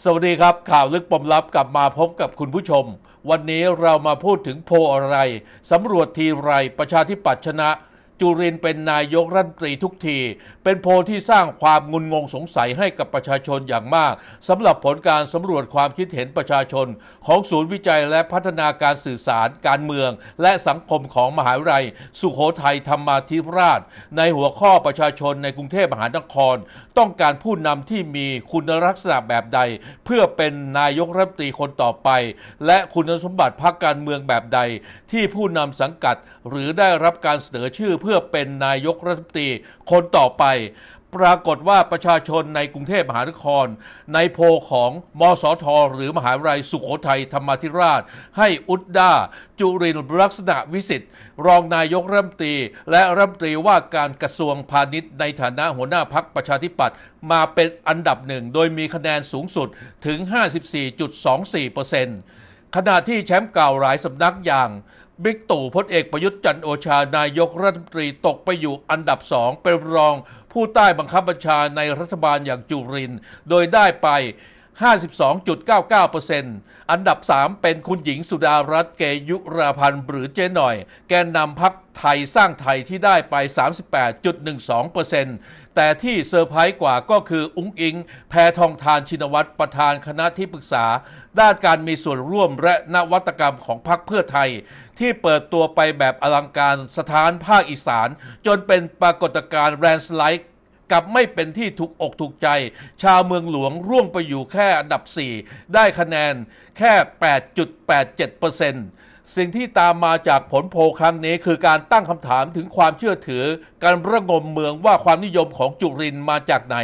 สวัสดีครับข่าวลึกปมลับกลับมาพบกับคุณผู้ชม วันนี้เรามาพูดถึงโพอะไรสำรวจทีไรประชาธิปัตย์ชนะจุรินเป็นนายกรัฐมนตรีทุกที เป็นโพที่สร้างความงุนงงสงสัยให้กับประชาชนอย่างมากสำหรับผลการสำรวจความคิดเห็นประชาชนของศูนย์วิจัยและพัฒนาการสื่อสารการเมือง และสังคมของมหาวิทยาลัย สุโขทัยธรรมาธิราช ในหัวข้อประชาชนในกรุงเทพมหานคร ต้องการผู้นำที่มีคุณลักษณะแบบใด เพื่อเป็นนายกรัฐมนตรีคนต่อไป และคุณสมบัติพรรคการเมืองแบบใดที่ผู้นำสังกัดหรือได้รับการเสนอชื่อเพื่อพื่อเป็นนายกรัฐมนตรีคนต่อไป ปรากฏว่าประชาชนในกรุงเทพมหานคร ในโพของมสทหรือมหาวิทยาลัยสุขโขทัย ธรรมธิราช ให้อุดดาจุรินลักษณะวิสิทธิ์ รองนายกรัฐมนตรีและรัฐมนตรีว่าการกระทรวงพาณิชย์ในฐานะหัวหน้าพักประชาธิปัตย์มาเป็นอันดับหนึ่งโดยมีคะแนนสูงสุดถึง54.24%ขณะที่แชมป์เก่าหลายสำนักอย่างบิ๊กตู่พลเอกประยุทธ์จันโอชา นายกรัฐมนตรีตกไปอยู่อันดับสองเป็นรองผู้ใต้บังคับบัญชาในรัฐบาลอย่างจุริน โดยได้ไป 52.99%อันดับ 3 เป็นคุณหญิงสุดารัตน์เกยุราพันธ์หรือเจนหน่อย แกนนำพักไทยสร้างไทยที่ได้ไป 38.12%แต่ที่เซอร์ไพรส์กว่าก็คืออุ้งอิง แพทองทานชินวัตรประธานคณะที่ปรึกษา ด้านการมีส่วนร่วมและนวัตกรรมของพรรคเพื่อไทย ที่เปิดตัวไปแบบอลังการสถานภาคอีสาน จนเป็นปรากฏการณ์แรนสไลด์กับไม่เป็นที่ถูกอกถูกใจ ชาวเมืองหลวงร่วงไปอยู่แค่อันดับ 4 ได้คะแนนแค่ 8.87%เสิ่งที่ตามมาจากผลโพครั้งนี้คือการตั้งคำถามถึงความเชื่อถือการระงมเมืองว่าความนิยมของจุรินมาจากไหน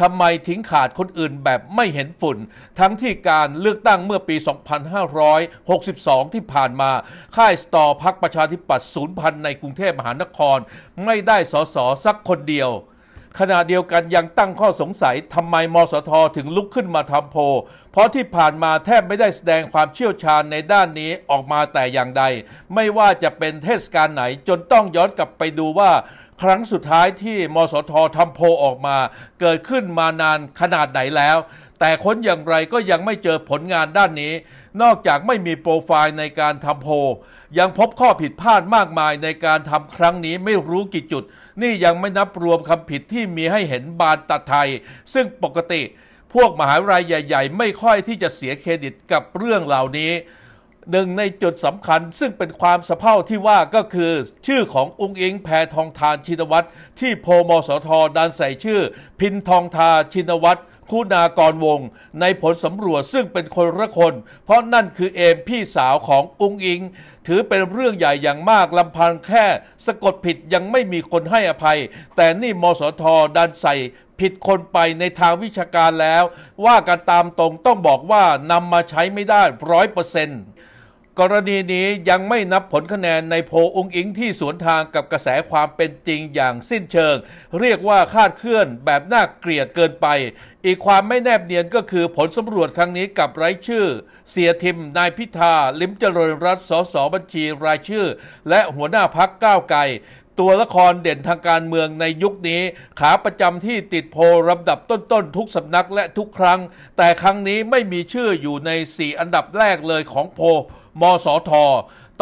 ทำไมทิ้งขาดคนอื่นแบบไม่เห็นฝุ่น ทั้งที่การเลือกตั้งเมื่อปี 2562 ที่ผ่านมา ค่ายสตอพักประชาธิปัตย์ศูนย์พันในกรุงเทพมหานคร ไม่ได้สอสอสักคนเดียวขณะเดียวกันยังตั้งข้อสงสัยทำไมมสทถึงลุกขึ้นมาทำโพ เพราะที่ผ่านมาแทบไม่ได้แสดงความเชี่ยวชาญในด้านนี้ออกมาแต่อย่างใด ไม่ว่าจะเป็นเทศกาลไหน จนต้องย้อนกลับไปดูว่า ครั้งสุดท้ายที่มสททำโพออกมาเกิดขึ้นมานานขนาดไหนแล้ว แต่ค้นอย่างไรก็ยังไม่เจอผลงานด้านนี้ นอกจากไม่มีโปรไฟล์ในการทำโพ ยังพบข้อผิดพลาดมากมายในการทำครั้งนี้ไม่รู้กี่จุดนี่ยังไม่นับรวมคำผิดที่มีให้เห็นบานตดไทย ซึ่งปกติ พวกมหาวิทยาลัยใหญ่ ๆ ไม่ค่อยที่จะเสียเครดิตกับเรื่องเหล่านี้ หนึ่งในจุดสำคัญซึ่งเป็นความสะเพ่าที่ว่าก็คือ ชื่อขององค์เองแพทองทานชินวัตรที่โพมสทดันใส่ชื่อพินทองทาชินวัตรคุณากรวงในผลสำรวจซึ่งเป็นคนละคน เพราะนั่นคือเอมพี่สาวขององค์อิง ถือเป็นเรื่องใหญ่อย่างมากลำพังแค่สะกดผิดยังไม่มีคนให้อภัย แต่นี่มสทดันใส่ผิดคนไปในทางวิชาการแล้ว ว่ากันตามตรงต้องบอกว่านำมาใช้ไม่ได้ร้อยเปอร์เซ็นต์กรณีนี้ยังไม่นับผลคะแนนในโพองค์อิงที่สวนทางกับกระแสความเป็นจริงอย่างสิ้นเชิง เรียกว่าคาดเคลื่อนแบบน่าเกลียดเกินไป อีกความไม่แนบเนียนก็คือผลสำรวจครั้งนี้กับไร้ชื่อ เสียทิม นายพิธา ลิมเจริญรัฐสสบัญชีรายชื่อ และหัวหน้าพักก้าวไกลตัวละครเด่นทางการเมืองในยุคนี้ ขาประจำที่ติดโพลลำดับต้นๆ ทุกสำนักและทุกครั้ง แต่ครั้งนี้ไม่มีชื่ออยู่ใน4อันดับแรกเลยของโพมสท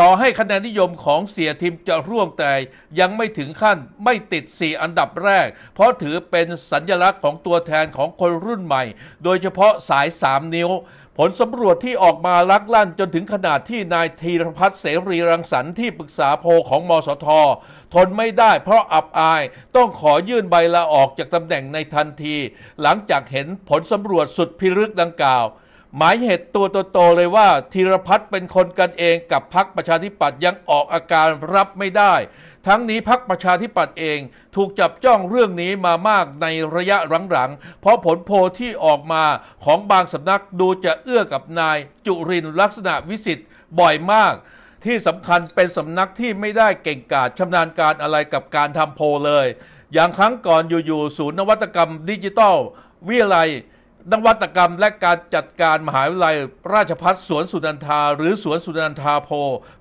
ต่อให้คะแนนนิยมของเสียทิมจะร่วงแต่ยังไม่ถึงขั้นไม่ติด 4 อันดับแรก เพราะถือเป็นสัญลักษณ์ของตัวแทนของคนรุ่นใหม่ โดยเฉพาะสาย 3 นิ้ว ผลสำรวจที่ออกมาลักลั่นจนถึงขนาดที่นายธีรพัฒน์เสรีรังสรรค์ที่ปรึกษาโพของมสท ทนไม่ได้เพราะอับอายต้องขอยื่นใบลาออกจากตำแหน่งในทันที หลังจากเห็นผลสำรวจสุดพิรึกดังกล่าวหมายเหตุตัวโตๆเลยว่าธีรพัฒน์เป็นคนกันเองกับพักประชาธิปัตย์ยังออกอาการรับไม่ได้ ทั้งนี้พักประชาธิปัตย์เองถูกจับจ้องเรื่องนี้มามากในระยะหลังๆ เพราะผลโพลที่ออกมาของบางสำนักดูจะเอื้อกับนาย จุรินลักษณะวิสิทธิ์บ่อยมาก ที่สำคัญเป็นสำนักที่ไม่ได้เก่งกาจชำนาญการอะไรกับการทำโพลเลย อย่างครั้งก่อนอยู่ๆศูนย์นวัตกรรมดิจิทัลวิไลนวัตกรรมและการจัดการมหาวิทยาลัยราชพัฒสวนสุนันทาหรือสวนสุนันทาโพ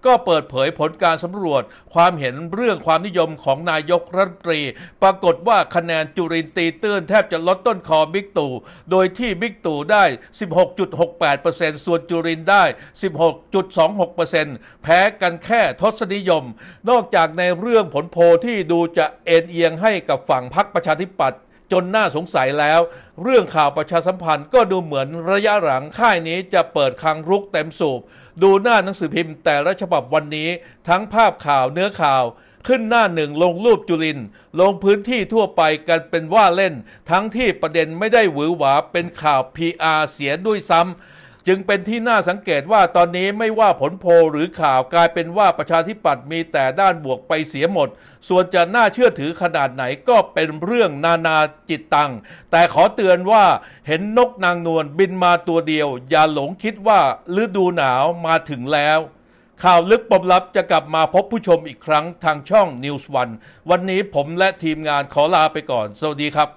ก็เปิดเผยผลการสำรวจ ความเห็นเรื่องความนิยมของนายกรัฐมนตรี ปรากฏว่าคะแนนจุรินตีตื้นแทบจะลดต้นคอบิ๊กตู่โดยที่บิ๊กตู่ได้ 16.68%ส่วนจุรินได้ 16.26%แพ้กันแค่ทศนิยม นอกจากในเรื่องผลโพที่ดูจะเอ็นเอียงให้กับฝั่งพรรคประชาธิปัตย์จนน่าสงสัยแล้ว เรื่องข่าวประชาสัมพันธ์ก็ดูเหมือนระยะหลังค่ายนี้จะเปิดคังรุกเต็มสูบ ดูหน้าหนังสือพิมพ์ แต่ละฉบับวันนี้ ทั้งภาพข่าวเนื้อข่าว ขึ้นหน้าหนึ่งลงรูปจุลิน ลงพื้นที่ทั่วไปกันเป็นว่าเล่น ทั้งที่ประเด็นไม่ได้หวือหวาเป็นข่าว PR เสียด้วยซ้ำจึงเป็นที่น่าสังเกตว่าตอนนี้ไม่ว่าผลโพลหรือข่าวกลายเป็นว่าประชาธิปัตย์มีแต่ด้านบวกไปเสียหมด ส่วนจะน่าเชื่อถือขนาดไหนก็เป็นเรื่องนานาจิตตัง แต่ขอเตือนว่าเห็นนกนางนวลบินมาตัวเดียว อย่าหลงคิดว่าฤดูหนาวมาถึงแล้ว ข่าวลึกปมลับจะกลับมาพบผู้ชมอีกครั้งทางช่อง News One วันนี้ผมและทีมงานขอลาไปก่อนสวัสดีครับ